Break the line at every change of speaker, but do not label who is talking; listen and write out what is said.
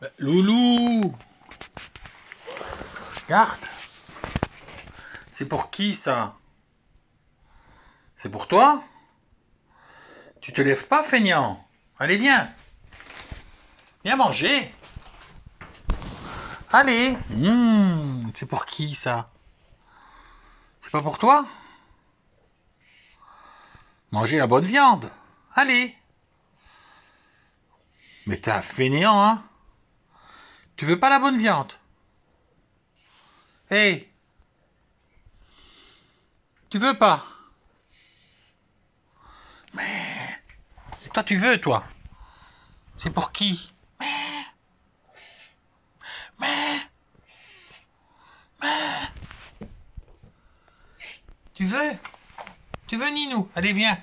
Bah, Loulou Garde C'est pour qui ça C'est pour toi Tu te lèves pas, feignant Allez, viens Viens manger Allez hmm, C'est pour qui ça C'est pas pour toi Manger la bonne viande Allez Mais t'es un fainéant, hein tu veux pas la bonne viande Eh Tu veux pas Mais toi tu veux toi C'est pour qui Mais Mais
Mais Tu veux Tu veux Ninou Allez viens